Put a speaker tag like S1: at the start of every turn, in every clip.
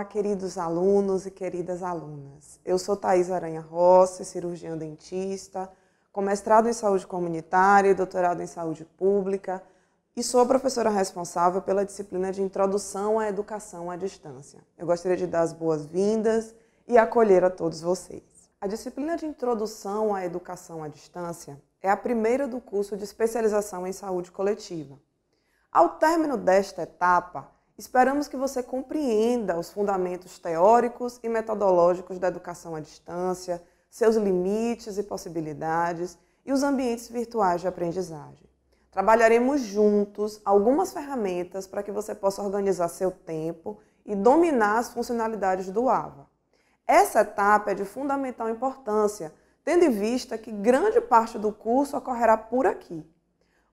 S1: Olá, queridos alunos e queridas alunas. Eu sou Thais Aranha Rossi, cirurgiã dentista, com mestrado em saúde comunitária e doutorado em saúde pública, e sou a professora responsável pela disciplina de Introdução à Educação à Distância. Eu gostaria de dar as boas-vindas e acolher a todos vocês. A disciplina de Introdução à Educação à Distância é a primeira do curso de especialização em saúde coletiva. Ao término desta etapa, Esperamos que você compreenda os fundamentos teóricos e metodológicos da educação à distância, seus limites e possibilidades e os ambientes virtuais de aprendizagem. Trabalharemos juntos algumas ferramentas para que você possa organizar seu tempo e dominar as funcionalidades do AVA. Essa etapa é de fundamental importância, tendo em vista que grande parte do curso ocorrerá por aqui.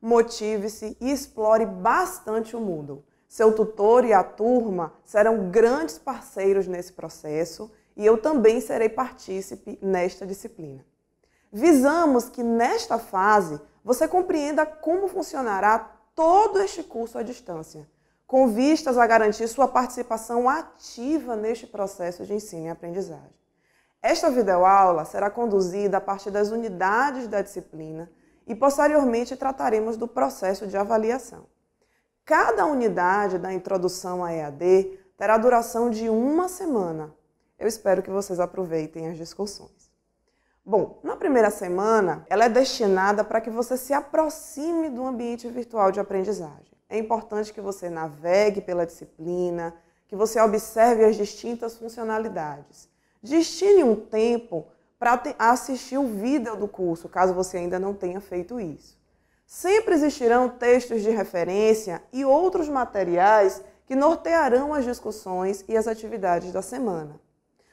S1: Motive-se e explore bastante o Moodle. Seu tutor e a turma serão grandes parceiros nesse processo e eu também serei partícipe nesta disciplina. Visamos que nesta fase você compreenda como funcionará todo este curso à distância, com vistas a garantir sua participação ativa neste processo de ensino e aprendizagem. Esta videoaula será conduzida a partir das unidades da disciplina e posteriormente trataremos do processo de avaliação. Cada unidade da introdução à EAD terá duração de uma semana. Eu espero que vocês aproveitem as discussões. Bom, na primeira semana, ela é destinada para que você se aproxime do ambiente virtual de aprendizagem. É importante que você navegue pela disciplina, que você observe as distintas funcionalidades. Destine um tempo para assistir o vídeo do curso, caso você ainda não tenha feito isso. Sempre existirão textos de referência e outros materiais que nortearão as discussões e as atividades da semana.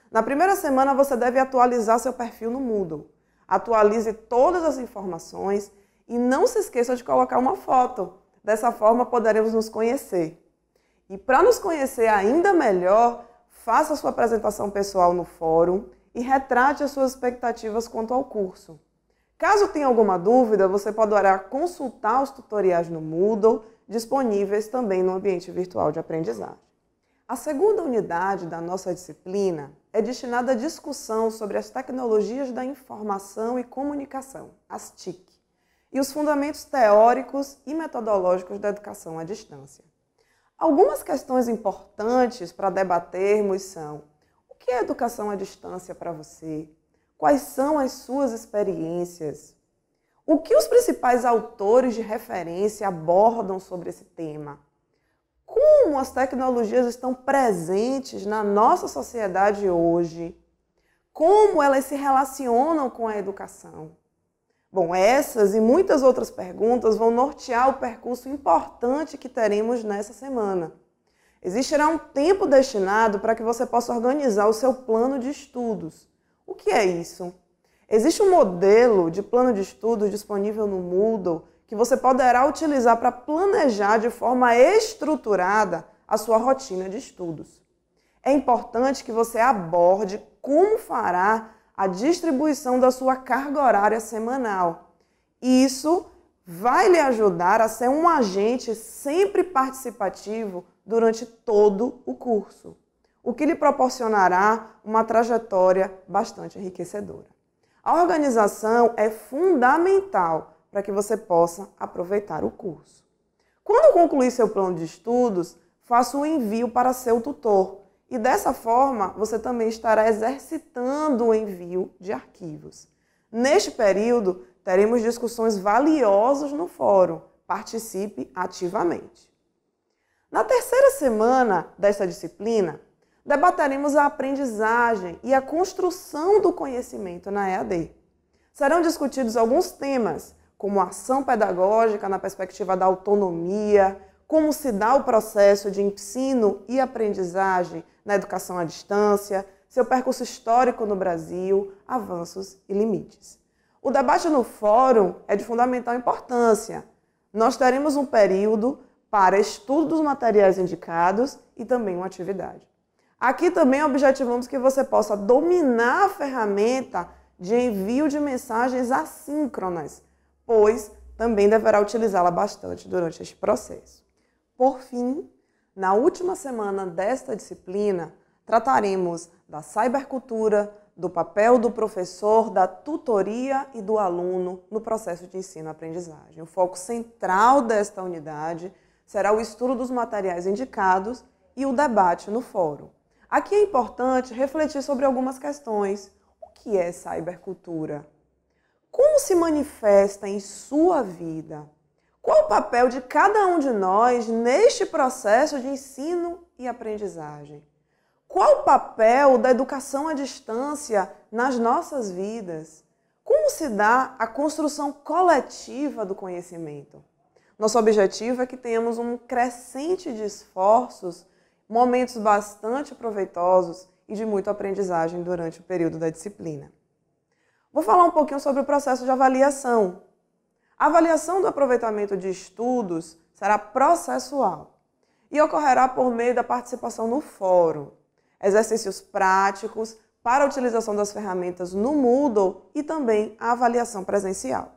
S1: Na primeira semana, você deve atualizar seu perfil no Moodle. Atualize todas as informações e não se esqueça de colocar uma foto. Dessa forma, poderemos nos conhecer. E para nos conhecer ainda melhor, faça sua apresentação pessoal no fórum e retrate as suas expectativas quanto ao curso. Caso tenha alguma dúvida, você poderá consultar os tutoriais no Moodle, disponíveis também no ambiente virtual de aprendizagem. A segunda unidade da nossa disciplina é destinada à discussão sobre as tecnologias da informação e comunicação, as TIC, e os fundamentos teóricos e metodológicos da educação à distância. Algumas questões importantes para debatermos são: o que é educação à distância para você? Quais são as suas experiências? O que os principais autores de referência abordam sobre esse tema? Como as tecnologias estão presentes na nossa sociedade hoje? Como elas se relacionam com a educação? Bom, essas e muitas outras perguntas vão nortear o percurso importante que teremos nessa semana. Existirá um tempo destinado para que você possa organizar o seu plano de estudos. O que é isso? Existe um modelo de plano de estudos disponível no Moodle que você poderá utilizar para planejar de forma estruturada a sua rotina de estudos. É importante que você aborde como fará a distribuição da sua carga horária semanal. Isso vai lhe ajudar a ser um agente sempre participativo durante todo o curso o que lhe proporcionará uma trajetória bastante enriquecedora. A organização é fundamental para que você possa aproveitar o curso. Quando concluir seu plano de estudos, faça o um envio para seu tutor e dessa forma você também estará exercitando o envio de arquivos. Neste período, teremos discussões valiosas no fórum. Participe ativamente. Na terceira semana desta disciplina, Debateremos a aprendizagem e a construção do conhecimento na EAD. Serão discutidos alguns temas, como ação pedagógica na perspectiva da autonomia, como se dá o processo de ensino e aprendizagem na educação à distância, seu percurso histórico no Brasil, avanços e limites. O debate no fórum é de fundamental importância. Nós teremos um período para estudo dos materiais indicados e também uma atividade. Aqui também objetivamos que você possa dominar a ferramenta de envio de mensagens assíncronas, pois também deverá utilizá-la bastante durante este processo. Por fim, na última semana desta disciplina, trataremos da cybercultura, do papel do professor, da tutoria e do aluno no processo de ensino-aprendizagem. O foco central desta unidade será o estudo dos materiais indicados e o debate no fórum. Aqui é importante refletir sobre algumas questões. O que é cybercultura? Como se manifesta em sua vida? Qual o papel de cada um de nós neste processo de ensino e aprendizagem? Qual o papel da educação à distância nas nossas vidas? Como se dá a construção coletiva do conhecimento? Nosso objetivo é que tenhamos um crescente de esforços momentos bastante proveitosos e de muita aprendizagem durante o período da disciplina. Vou falar um pouquinho sobre o processo de avaliação. A avaliação do aproveitamento de estudos será processual e ocorrerá por meio da participação no fórum, exercícios práticos para a utilização das ferramentas no Moodle e também a avaliação presencial.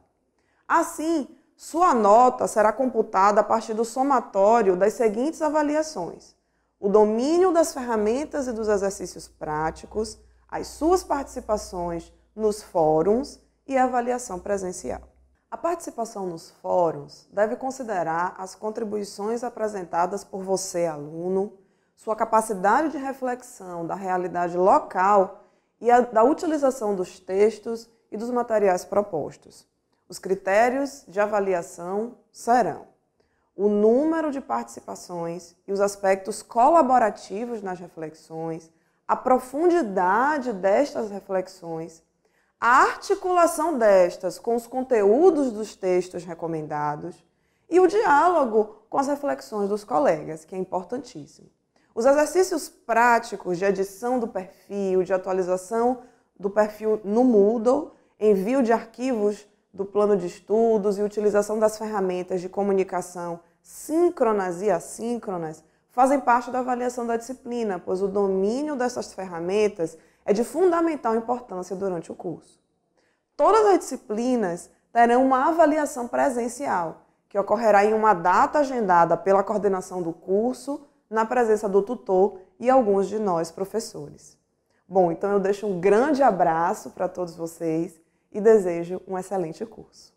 S1: Assim, sua nota será computada a partir do somatório das seguintes avaliações: o domínio das ferramentas e dos exercícios práticos, as suas participações nos fóruns e a avaliação presencial. A participação nos fóruns deve considerar as contribuições apresentadas por você, aluno, sua capacidade de reflexão da realidade local e a, da utilização dos textos e dos materiais propostos. Os critérios de avaliação serão o número de participações e os aspectos colaborativos nas reflexões, a profundidade destas reflexões, a articulação destas com os conteúdos dos textos recomendados e o diálogo com as reflexões dos colegas, que é importantíssimo. Os exercícios práticos de edição do perfil, de atualização do perfil no Moodle, envio de arquivos do plano de estudos e utilização das ferramentas de comunicação síncronas e assíncronas, fazem parte da avaliação da disciplina, pois o domínio dessas ferramentas é de fundamental importância durante o curso. Todas as disciplinas terão uma avaliação presencial, que ocorrerá em uma data agendada pela coordenação do curso, na presença do tutor e alguns de nós professores. Bom, então eu deixo um grande abraço para todos vocês e desejo um excelente curso.